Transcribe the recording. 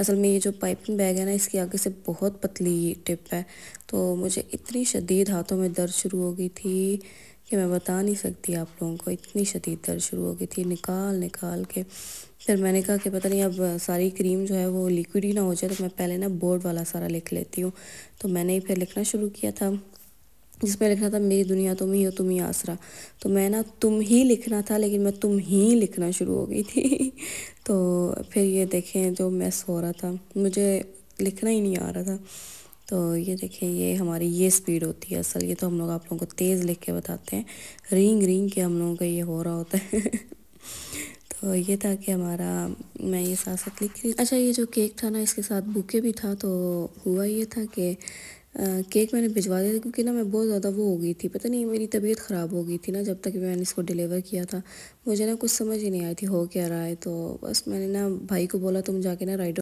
असल में ये जो पाइपिंग बैग है ना इसकी आगे से बहुत पतली टिप है तो मुझे इतनी शदीद हाथों में दर्द शुरू हो गई थी कि मैं बता नहीं सकती आप लोगों को इतनी शदीद दर्द शुरू हो गई थी निकाल निकाल के फिर मैंने कहा कि पता नहीं अब सारी क्रीम जो है वो लिक्विड ही ना हो जाए तो मैं पहले ना बोर्ड वाला सारा लिख लेती हूँ तो मैंने ही फिर लिखना शुरू किया था जिसमें लिखना था मेरी दुनिया तुम ही हो तुम ही आसरा तो मैं ना तुम ही लिखना था लेकिन मैं तुम ही लिखना शुरू हो गई थी तो फिर ये देखें जो मेस हो रहा था मुझे लिखना ही नहीं आ रहा था तो ये देखें ये हमारी ये स्पीड होती है असल ये तो हम लोग आप लोगों को तेज़ लिख के बताते हैं रिंग रिंग के हम लोगों का ये हो रहा होता है तो ये था कि हमारा मैं ये साथ साथ लिख रही अच्छा ये जो केक था ना इसके साथ बुके भी था तो हुआ ये था कि केक मैंने भिजवा दिया था क्योंकि ना मैं बहुत ज़्यादा वो हो गई थी पता नहीं मेरी तबीयत ख़राब हो गई थी ना जब तक मैंने इसको डिलीवर किया था मुझे ना कुछ समझ ही नहीं आई थी हो क्या रहा है तो बस मैंने ना भाई को बोला तुम जाके ना राइडर